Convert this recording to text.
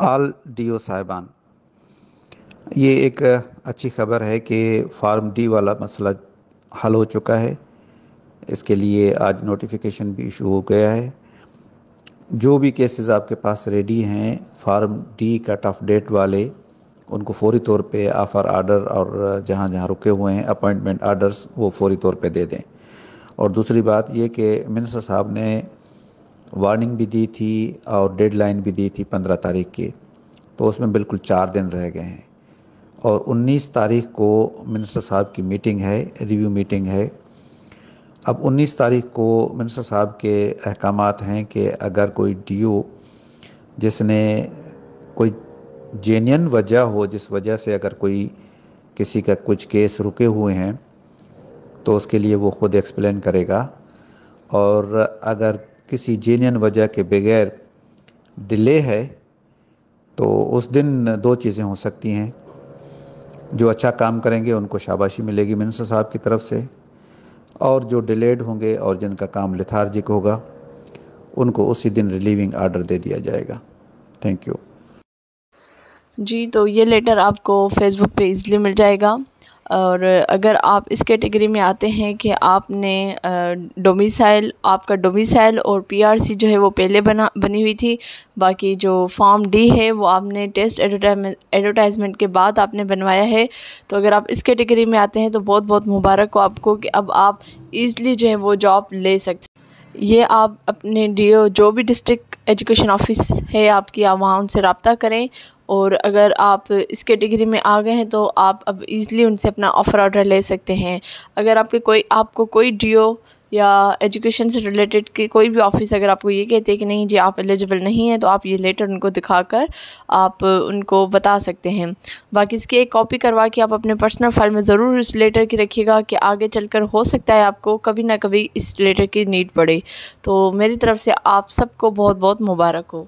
आल do साहिबान ये एक अच्छी खबर है कि फार्म डी वाला मसला हल हो चुका है इसके लिए आज नोटिफिकेशन भी इशू हो गया है जो भी केसेस आपके पास रेडी हैं form D cut off date वाले उनको फौरी तौर पे आफ़र आर्डर और जहाँ जहाँ रुके हुए हैं अपॉइंटमेंट आर्डर्स वो फौरी तौर पे दे दें और दूसरी बात ये कि मिनिस्टर साहब ने वार्निंग भी दी थी और डेडलाइन भी दी थी पंद्रह तारीख की तो उसमें बिल्कुल चार दिन रह गए हैं और उन्नीस तारीख को मिनिस्टर साहब की मीटिंग है रिव्यू मीटिंग है अब 19 तारीख को मिनिस्टर साहब के अहकाम हैं कि अगर कोई डीओ जिसने कोई जेन्यन वजह हो जिस वजह से अगर कोई किसी का कुछ केस रुके हुए हैं तो उसके लिए वो ख़ुद एक्सप्लेन करेगा और अगर किसी जेनियन वजह के बगैर डिले है तो उस दिन दो चीज़ें हो सकती हैं जो अच्छा काम करेंगे उनको शाबाशी मिलेगी मिनिस्टर साहब की तरफ से और जो डिलेड होंगे और जिनका काम लिथार्जिक होगा उनको उसी दिन रिलीविंग आर्डर दे दिया जाएगा थैंक यू जी तो ये लेटर आपको फेसबुक पे इजली मिल जाएगा और अगर आप इस कैटेगरी में आते हैं कि आपने डोमिसाइल आपका डोमिसाइल और पीआरसी जो है वो पहले बना बनी हुई थी बाकी जो फॉर्म डी है वो आपने टेस्ट एडवर्टाइजमेंट के बाद आपने बनवाया है तो अगर आप इस कैटेगरी में आते हैं तो बहुत बहुत मुबारक हो आपको कि अब आप ईज़िली जो है वो जॉब ले सकते ये आप अपने डी जो भी डिस्ट्रिक्ट एजुकेशन ऑफिस है आपकी आप वहाँ उनसे रबता करें और अगर आप इस कैटेगरी में आ गए हैं तो आप अब ईज़िली उनसे अपना ऑफ़र ऑर्डर ले सकते हैं अगर आपके कोई आपको कोई डी या एजुकेशन से रिलेटेड के कोई भी ऑफिस अगर आपको ये कहते हैं कि नहीं जी आप एलिजिबल नहीं हैं तो आप ये लेटर उनको दिखाकर आप उनको बता सकते हैं बाकी इसकी एक कॉपी करवा के आप अपने पर्सनल फाइल में ज़रूर इस लेटर की रखिएगा कि आगे चलकर हो सकता है आपको कभी ना कभी इस लेटर की नीड पड़े तो मेरी तरफ़ से आप सबको बहुत बहुत मुबारक हो